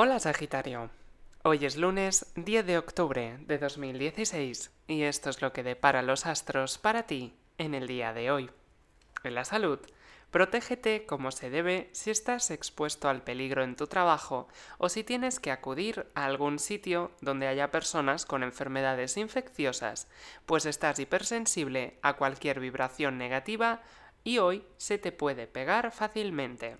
Hola Sagitario, hoy es lunes 10 de octubre de 2016 y esto es lo que depara los astros para ti en el día de hoy. En la salud, protégete como se debe si estás expuesto al peligro en tu trabajo o si tienes que acudir a algún sitio donde haya personas con enfermedades infecciosas, pues estás hipersensible a cualquier vibración negativa y hoy se te puede pegar fácilmente.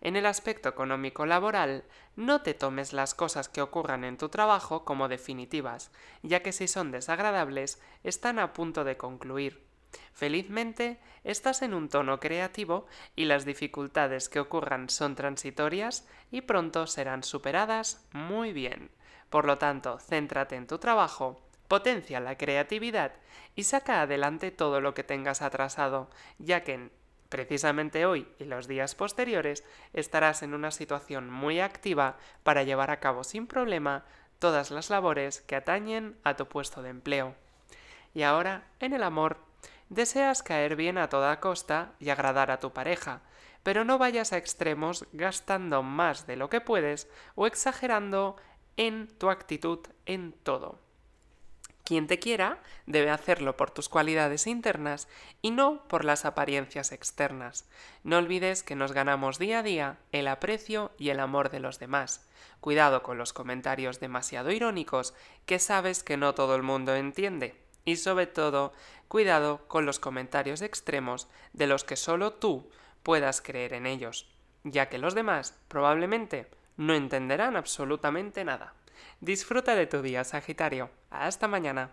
En el aspecto económico laboral, no te tomes las cosas que ocurran en tu trabajo como definitivas, ya que si son desagradables, están a punto de concluir. Felizmente, estás en un tono creativo y las dificultades que ocurran son transitorias y pronto serán superadas muy bien. Por lo tanto, céntrate en tu trabajo, potencia la creatividad y saca adelante todo lo que tengas atrasado, ya que en Precisamente hoy y los días posteriores estarás en una situación muy activa para llevar a cabo sin problema todas las labores que atañen a tu puesto de empleo. Y ahora, en el amor, deseas caer bien a toda costa y agradar a tu pareja, pero no vayas a extremos gastando más de lo que puedes o exagerando en tu actitud en todo. Quien te quiera debe hacerlo por tus cualidades internas y no por las apariencias externas. No olvides que nos ganamos día a día el aprecio y el amor de los demás. Cuidado con los comentarios demasiado irónicos que sabes que no todo el mundo entiende. Y sobre todo, cuidado con los comentarios extremos de los que solo tú puedas creer en ellos, ya que los demás probablemente no entenderán absolutamente nada. Disfruta de tu día, Sagitario. Hasta mañana.